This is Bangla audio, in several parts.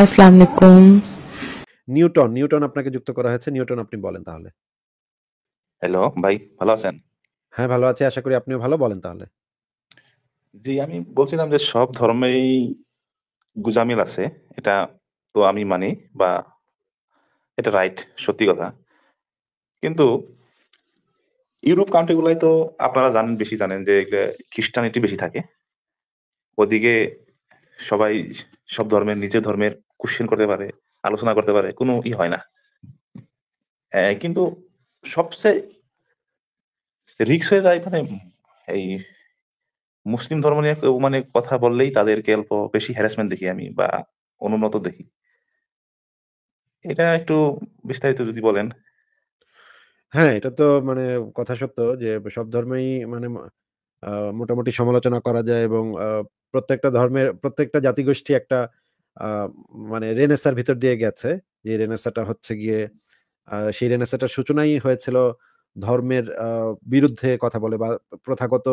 আসসালামু আলাইকুম নিউটন নিউটন আপনাকে যুক্ত করা হয়েছে নিউটন আপনি বলেন তাহলে হ্যালো ভাই ভালো আছেন হ্যাঁ ভালো আছি আশা করি আপনিও ভালো বলেন তাহলে জি আমি বলছিলাম যে সব ধর্মেই গুজামিল আছে এটা তো আমি মানি বা এটা রাইট সত্যি কথা কিন্তু ইউরোপ কান্ট্রিগুলাই তো আপনারা জানেন বেশি জানেন যে খ্রিস্টানিটি বেশি থাকে ওদিকে সবাই সব ধর্মের নিজের ধর্মের কোশ্চেন করতে পারে আলোচনা করতে পারে কোনো ই হয় না হ্যাঁ, কিন্তু সবচেয়ে রিক্স হয়ে যায় মানে এই মুসলিম ধর্ম নিয়ে মানে কথা বললেই তাদেরকে অল্প বেশি হ্যারাসমেন্ট দেখি আমি বা অনুন্নত দেখি এটা একটু বিস্তারিত যদি বলেন হ্যাঁ এটা তো মানে কথা সত্য যে সব ধর্মেই মানে মোটামুটি সমালোচনা করা যায় এবং প্রত্যেকটা ধর্মের প্রত্যেকটা জাতিগোষ্ঠী একটা মানে রেনেসার ভিতর দিয়ে গেছে যে রেনেসাটা হচ্ছে গিয়ে সেই রেনেসাটার সূচনাই হয়েছিল ধর্মের বিরুদ্ধে কথা বলে বা প্রথাগত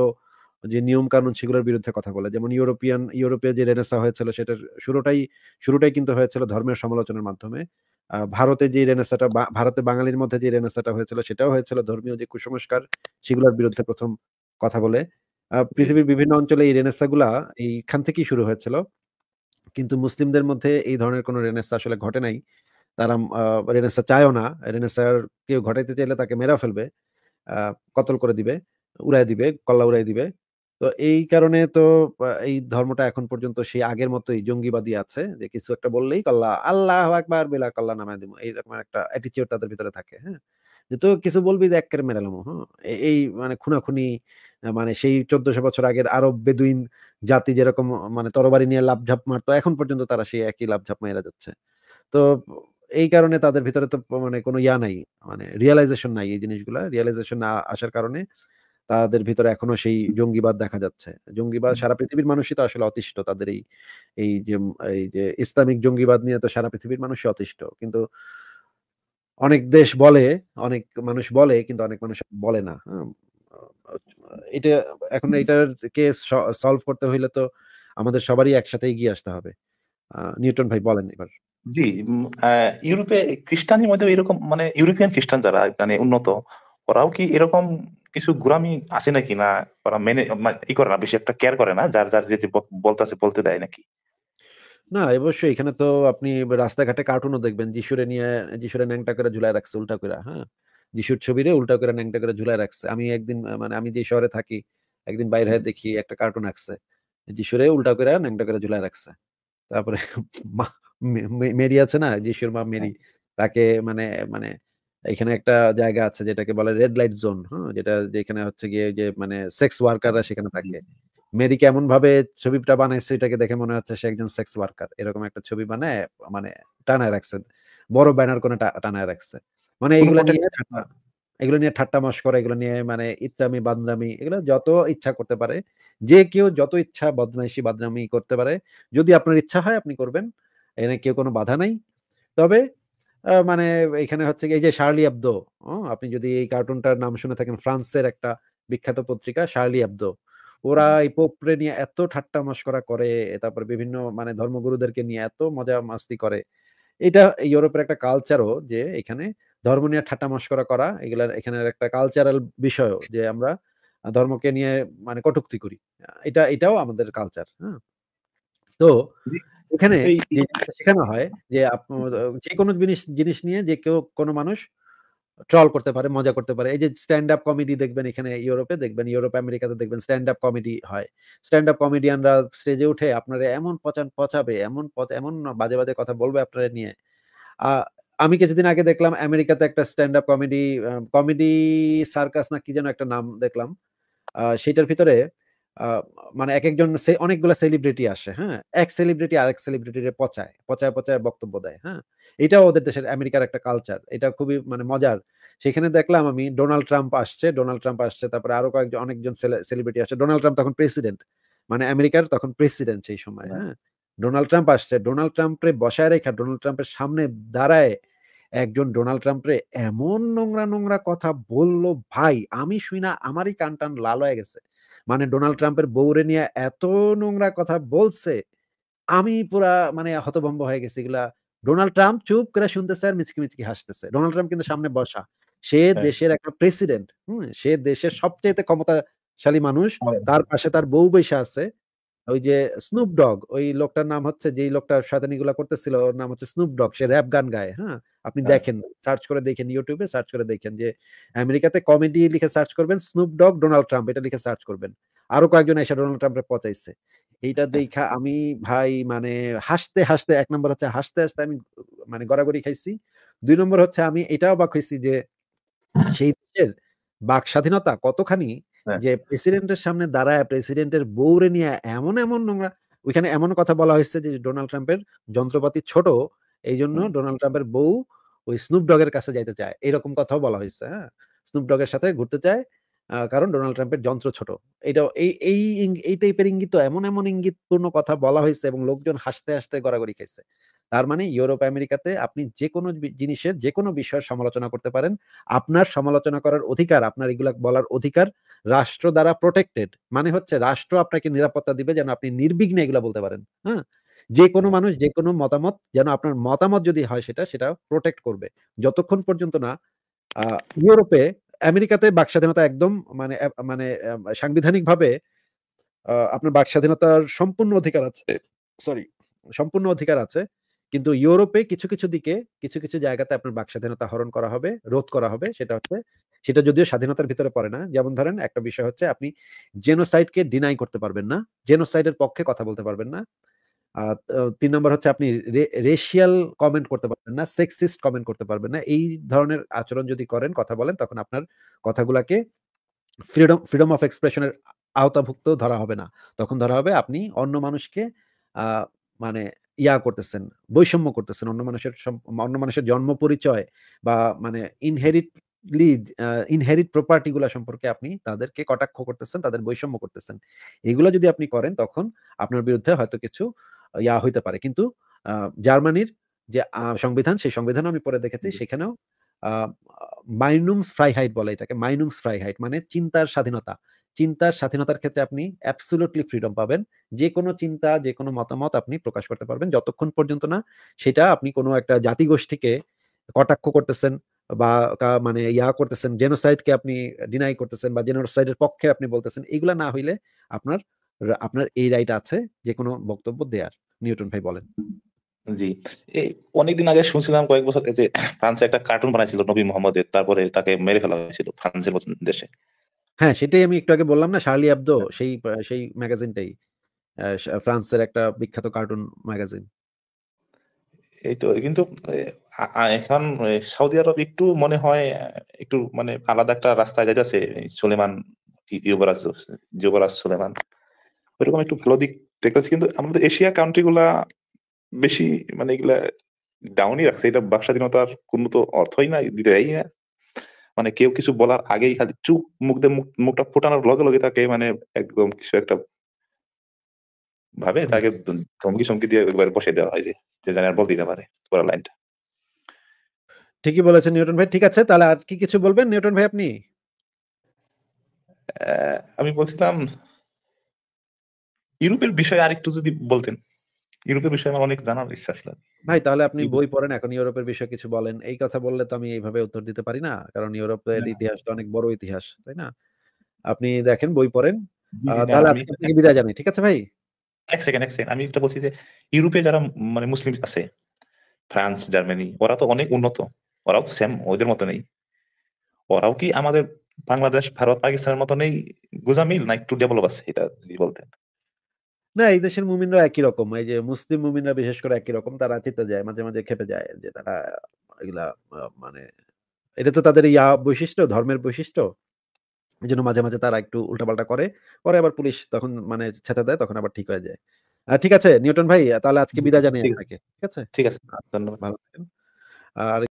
যে নিয়ম কানুন সেগুলোর বিরুদ্ধে কথা বলে যেমন ইউরোপিয়ান ইউরোপে যে রেনেসা হয়েছিল সেটার শুরুটাই শুরুটাই কিন্তু হয়েছিল ধর্মের সমালোচনার মাধ্যমে ভারতে যে রেনেসাটা ভারতে বাঙালির মধ্যে যে রেনেসাটা হয়েছিল সেটাও হয়েছিল ধর্মীয় যে কুসংস্কার সেগুলোর বিরুদ্ধে প্রথম কথা বলে পৃথিবীর বিভিন্ন অঞ্চলে এই রেনেসাগুলা এইখান থেকেই শুরু হয়েছিল কিন্তু মুসলিমদের মধ্যে এই ধরনের কোনো রেনেসা আসলে ঘটে নাই তারা রেনেসা চায়ও না রেনেসার কেউ ঘটাইতে চাইলে তাকে মেরা ফেলবে কতল করে দিবে উড়াই দিবে কল্লা উড়াই দিবে তো এই কারণে তো এই ধর্মটা এখন পর্যন্ত সেই আগের মতোই জঙ্গিবাদী আছে যে কিছু একটা বললেই কল্লা আল্লাহ একবার বেলা কল্লা নামায় দিব এইরকম একটা অ্যাটিচিউড তাদের ভিতরে থাকে হ্যাঁ তো কিছু বলবি যে একের মেরালামো হ্যাঁ এই মানে খুনাখুনি মানে সেই চোদ্দশো বছর আগের আরব বেদুইন জাতি যেরকম মানে তরবারি নিয়ে লাভঝাপ মারতো এখন পর্যন্ত তারা সেই একই লাভঝাপ মেরা যাচ্ছে তো এই কারণে তাদের ভিতরে তো মানে কোনো ইয়া নাই মানে রিয়েলাইজেশন নাই এই জিনিসগুলা রিয়েলাইজেশন না আসার কারণে তাদের ভিতরে এখনো সেই জঙ্গিবাদ দেখা যাচ্ছে জঙ্গিবাদ সারা পৃথিবীর মানুষই তো আসলে অতিষ্ঠ তাদের এই এই যে এই যে ইসলামিক জঙ্গিবাদ নিয়ে তো সারা পৃথিবীর মানুষই অতিষ্ঠ কিন্তু অনেক দেশ বলে অনেক মানুষ বলে কিন্তু অনেক মানুষ বলে না হ্যাঁ, এটা এখন এটার কে সলভ করতে হইলে তো আমাদের সবারই একসাথে এগিয়ে আসতে হবে নিউটন ভাই বলেন এবার জি ইউরোপে খ্রিস্টানের মধ্যে এরকম মানে ইউরোপিয়ান খ্রিস্টান যারা মানে উন্নত ওরাও কি এরকম কিছু গোরামি আছে নাকি না ওরা মেনে ই করে না বেশি একটা কেয়ার করে না যার যার যে বলতেছে বলতে দেয় নাকি না অবশ্যই এখানে তো আপনি রাস্তাঘাটে কার্টুনও দেখবেন যিশুরে নিয়ে যিশুরে ন্যাংটা করে ঝুলাই রাখছে উল্টা করে হ্যাঁ যিশুর ছবিরে উল্টা করে ন্যাংটা করে ঝুলাই রাখছে আমি একদিন মানে আমি যে শহরে থাকি একদিন বাইরে হয়ে দেখি একটা কার্টুন আঁকছে যিশুরে উল্টা করে ন্যাংটা করে ঝুলাই রাখছে তারপরে মেরি আছে না যিশুর মা মেরি হ্যাঁ। তাকে মানে মানে এখানে একটা জায়গা আছে যেটাকে বলে রেড লাইট জোন হ্যাঁ যেটা যেখানে হচ্ছে গিয়ে যে মানে সেক্স ওয়ার্কাররা সেখানে থাকে মেরি কেমন ভাবে ছবিটা বানাইছে এটাকে দেখে মনে হচ্ছে সে একজন সেক্স ওয়ার্কার এরকম একটা ছবি বানায় মানে টানায় রাখছে বড় ব্যানার কোনো টানায় রাখছে মানে এইগুলো নিয়ে এগুলো নিয়ে ঠাট্টা মাস করে এগুলো নিয়ে মানে ইত্তামি বাদনামি এগুলো যত ইচ্ছা করতে পারে যে কেউ যত ইচ্ছা বদমাইশি বাদনামি করতে পারে যদি আপনার ইচ্ছা হয় আপনি করবেন এখানে কেউ কোনো বাধা নাই তবে মানে এখানে হচ্ছে এই যে শার্লি আব্দো আপনি যদি এই কার্টুনটার নাম শুনে থাকেন ফ্রান্সের একটা বিখ্যাত পত্রিকা শার্লি আব্দো ওরা এই পোপরে নিয়ে এত ঠাট্টা মস্করা করে তারপর বিভিন্ন মানে ধর্মগুরুদেরকে নিয়ে এত মজা মাস্তি করে এটা ইউরোপের একটা কালচারও যে এখানে ধর্ম নিয়ে ঠাট্টা মস্করা করা এগুলার এখানে একটা কালচারাল বিষয় যে আমরা ধর্মকে নিয়ে মানে কটুক্তি করি এটা এটাও আমাদের কালচার হ্যাঁ তো এখানে শেখানো হয় যে যে কোনো জিনিস জিনিস নিয়ে যে কেউ কোনো মানুষ ট্রল করতে পারে মজা করতে পারে এই যে স্ট্যান্ড আপ কমেডি দেখবেন এখানে ইউরোপে দেখবেন ইউরোপ আমেরিকাতে দেখবেন স্ট্যান্ড আপ কমেডি হয় স্ট্যান্ড আপ কমেডিয়ানরা স্টেজে উঠে আপনারা এমন পচান পচাবে এমন এমন বাজে বাজে কথা বলবে আপনারা নিয়ে আমি কিছুদিন আগে দেখলাম আমেরিকাতে একটা stand up comedy comedy circus না কি যেন একটা নাম দেখলাম সেটার ভিতরে মানে এক একজন অনেকগুলো সেলিব্রিটি আসে হ্যাঁ এক সেলিব্রিটি আরেক সেলিব্রিটিরে পচায় পচায় পচায় বক্তব্য দেয় হ্যাঁ এটাও ওদের দেশের আমেরিকার একটা কালচার এটা খুবই মানে মজার সেখানে দেখলাম আমি ডোনাল্ড ট্রাম্প আসছে ডোনাল্ড ট্রাম্প আসছে তারপরে আরো কয়েকজন অনেকজন সেলিব্রিটি আসছে ডোনাল্ড ট্রাম্প তখন প্রেসিডেন্ট মানে আমেরিকার তখন প্রেসিডেন্ট সেই সময় হ্যাঁ ডোনাল্ড ট্রাম্প আসছে ডোনাল্ড ট্রাম্পরে বসায় রেখা ডোনাল্ড ট্রাম্পের সামনে দাঁড়ায় একজন ডোনাল্ড ট্রাম্পরে এমন নোংরা নোংরা কথা বললো ভাই আমি শুই না আমারই কান টান লাল হয়ে গেছে মানে ডোনাল্ড ট্রাম্পের বৌরে নিয়ে এত নোংরা কথা বলছে আমি পুরা মানে হতভম্ব হয়ে গেছি এগুলা ডোনাল্ড ট্রাম্প চুপ করে শুনতেছে আর মিচকি মিচকি হাসতেছে ডোনাল্ড ট্রাম্প কিন্তু সামনে বসা সে হ্যাঁ। দেশের একটা প্রেসিডেন্ট হম সে দেশের সবচেয়ে ক্ষমতাশালী মানুষ হ্যাঁ। তার পাশে তার বউ বৈশা আছে ওই যে স্নুপ ডগ ওই লোকটার নাম হচ্ছে যেই লোকটা শয়তানিগুলা করতেছিল ওর নাম হচ্ছে স্নুপ ডগ সে র্যাপ গান গায় হ্যাঁ আপনি হ্যাঁ। দেখেন সার্চ করে দেখেন ইউটিউবে সার্চ করে দেখেন যে আমেরিকাতে কমেডি লিখে সার্চ করবেন স্নুপ ডগ ডোনাল্ড ট্রাম্প এটা লিখে সার্চ করবেন আরো কয়েকজন এসে ডোনাল্ড ট্রাম্পে পচাইছে এইটা হ্যাঁ। দেখা আমি ভাই মানে হাসতে হাসতে এক নম্বর হচ্ছে হাসতে হাসতে আমি মানে গড়াগড়ি খাইছি দুই নম্বর হচ্ছে আমি এটাও বাক হয়েছি যে সেই দেশের বাক স্বাধীনতা কতখানি হ্যাঁ। যে প্রেসিডেন্টের সামনে দাঁড়ায় প্রেসিডেন্টের বউরে নিয়ে এমন এমন নোংরা ওইখানে এমন কথা বলা হয়েছে যে ডোনাল্ড ট্রাম্পের যন্ত্রপাতি ছোট এই জন্য ডোনাল্ড ট্রাম্পের বউ ওই স্নুপডগের কাছে যাইতে চায় এরকম কথাও বলা হয়েছে হ্যাঁ স্নুপডগের সাথে ঘুরতে চায় কারণ ডোনাল্ড ট্রাম্পের যন্ত্র ছোট এটা এই এই এই টাইপের ইঙ্গিত এমন এমন ইঙ্গিতপূর্ণ কথা বলা হয়েছে এবং লোকজন হাসতে হাসতে গড়াগড়ি খাইছে তার মানে ইউরোপ আমেরিকাতে আপনি যে কোনো জিনিসের যে কোনো বিষয়ের সমালোচনা করতে পারেন আপনার সমালোচনা করার অধিকার আপনার এগুলো বলার অধিকার রাষ্ট্র দ্বারা প্রোটেক্টেড মানে হচ্ছে রাষ্ট্র আপনাকে নিরাপত্তা দিবে যেন আপনি নির্বিঘ্নে এগুলো বলতে পারেন হ্যাঁ যে কোনো মানুষ যে কোনো মতামত যেন আপনার মতামত যদি হয় সেটা সেটা প্রোটেক্ট করবে যতক্ষণ পর্যন্ত না ইউরোপে আমেরিকাতে বাক স্বাধীনতা একদম মানে মানে সাংবিধানিকভাবে আপনার বাক স্বাধীনতার সম্পূর্ণ অধিকার আছে সরি সম্পূর্ণ অধিকার আছে কিন্তু ইউরোপে কিছু কিছু দিকে কিছু কিছু জায়গাতে আপনার বাক স্বাধীনতা হরণ করা হবে রোধ করা হবে সেটা হচ্ছে সেটা যদিও স্বাধীনতার ভিতরে পড়ে না যেমন ধরেন একটা বিষয় হচ্ছে আপনি জেনোসাইডকে ডিনাই করতে পারবেন না জেনোসাইডের পক্ষে কথা বলতে পারবেন না তিন নম্বর হচ্ছে আপনি রেশিয়াল কমেন্ট করতে পারবেন না সেক্সিস্ট কমেন্ট করতে পারবেন না এই ধরনের আচরণ যদি করেন কথা বলেন তখন আপনার কথাগুলাকে ফ্রিডম ফ্রিডম অফ এক্সপ্রেশনের আওতাভুক্ত ধরা হবে না তখন ধরা হবে আপনি অন্য মানুষকে মানে ইয়া করতেছেন বৈষম্য করতেছেন অন্য মানুষের অন্য মানুষের জন্ম পরিচয় বা মানে ইনহেরিটলি ইনহেরিট প্রপার্টি গুলা সম্পর্কে আপনি তাদেরকে কটাক্ষ করতেছেন তাদের বৈষম্য করতেছেন এগুলো যদি আপনি করেন তখন আপনার বিরুদ্ধে হয়তো কিছু ইয়া হইতে পারে কিন্তু জার্মানির যে সংবিধান সেই সংবিধানও আমি পরে দেখেছি সেখানেও মাইনুমস ফ্রাইহাইট বলে এটাকে মাইনুমস ফ্রাইহাইট মানে চিন্তার স্বাধীনতা চিন্তার স্বাধীনতার ক্ষেত্রে আপনি অ্যাবসুলুটলি ফ্রিডম পাবেন যে কোনো চিন্তা যে কোনো মতামত আপনি প্রকাশ করতে পারবেন যতক্ষণ পর্যন্ত না সেটা আপনি কোনো একটা জাতিগোষ্ঠীকে কটাক্ষ করতেছেন বা মানে ইয়া করতেছেন জেনোসাইডকে আপনি ডিনাই করতেছেন বা জেনোসাইডের পক্ষে আপনি বলতেছেন এগুলো না হইলে আপনার আপনার এই রাইট আছে যে কোনো বক্তব্য দেয়ার নিউটন ভাই বলেন জি এই অনেকদিন আগে শুনছিলাম কয়েক বছর যে ফ্রান্সে একটা কার্টুন বানাইছিল নবী মোহাম্মদের তারপরে তাকে মেরে ফেলা হয়েছিল ফ্রান্সের দেশে হ্যাঁ, সেটাই আমি একটু আগে বললাম না, 'শার্লি অ্যাবদো' সেই আ সেই ম্যাগাজিনটাই। ফ্রান্সের একটা বিখ্যাত কার্টুন ম্যাগাজিন। এই তো কিন্তু এখন সৌদি আরব একটু মনে হয় একটু মানে আলাদা একটা রাস্তায় যাইতেছে সুলেমান ই যুবরাজ সুলেমান। ওইরকম একটু ভালো দিক দেখতেছি কিন্তু আমাদের এশিয়া কান্ট্রি গুলা বেশি মানে এগুলা ডাউনই রাখছে। এটা বাক স্বাধীনতার কোন তো অর্থই নাই দিতেই না। মানে কেউ কিছু বলার আগেই খালি চুপ মুখ দিয়ে মুখটা ফোটানোর লগে লগে তাকে মানে একদম কিছু একটা ভাবে তাকে ধমকি সমকি দিয়ে একবার বসে দেওয়া হয় যে যে জানে আর বলতে দিতে পারে পুরো লাইনটা ঠিকই বলেছেন নিউটন ভাই ঠিক আছে তাহলে আর কি কিছু বলবেন নিউটন ভাই আপনি আমি বলছিলাম ইউরোপের বিষয়ে আরেকটু যদি বলতেন ইউরোপের বিষয়ে আমার অনেক জানার ইচ্ছা ছিল ভাই তাহলে আপনি বই পড়েন এখন ইউরোপের বিষয়ে কিছু বলেন এই কথা বললে তো আমি এইভাবে উত্তর দিতে পারি না কারণ ইউরোপের ইতিহাস তো অনেক বড় ইতিহাস তাই না আপনি দেখেন বই পড়েন তাহলে আপনাকে বিদায় জানাই ঠিক আছে ভাই এক সেকেন্ড এক সেকেন্ড আমি একটা বলছি যে ইউরোপে যারা মানে মুসলিম আছে ফ্রান্স জার্মানি ওরা তো অনেক উন্নত ওরাও তো সেম ওদের মতো নেই ওরাও কি আমাদের বাংলাদেশ ভারত পাকিস্তানের মতো নেই গোজামিল না একটু ডেভেলপ আছে এটা যদি বলতেন না এই দেশের মুমিনরা একই রকম এই যে মুসলিম মুমিনরা বিশেষ করে একই রকম তারা চেতে যায় মাঝে মাঝে খেপে যায় যে তারা এগুলা মানে এটা তো তাদের ইয়া বৈশিষ্ট্য ধর্মের বৈশিষ্ট্য এই জন্য মাঝে মাঝে তারা একটু উল্টাপাল্টা করে পরে আবার পুলিশ তখন মানে ছেঁচা দেয় তখন আবার ঠিক হয়ে যায় ঠিক আছে নিউটন ভাই তাহলে আজকে বিদায় জানিয়ে আপনাকে ঠিক আছে ঠিক আছে ধন্যবাদ ভালো থাকেন আর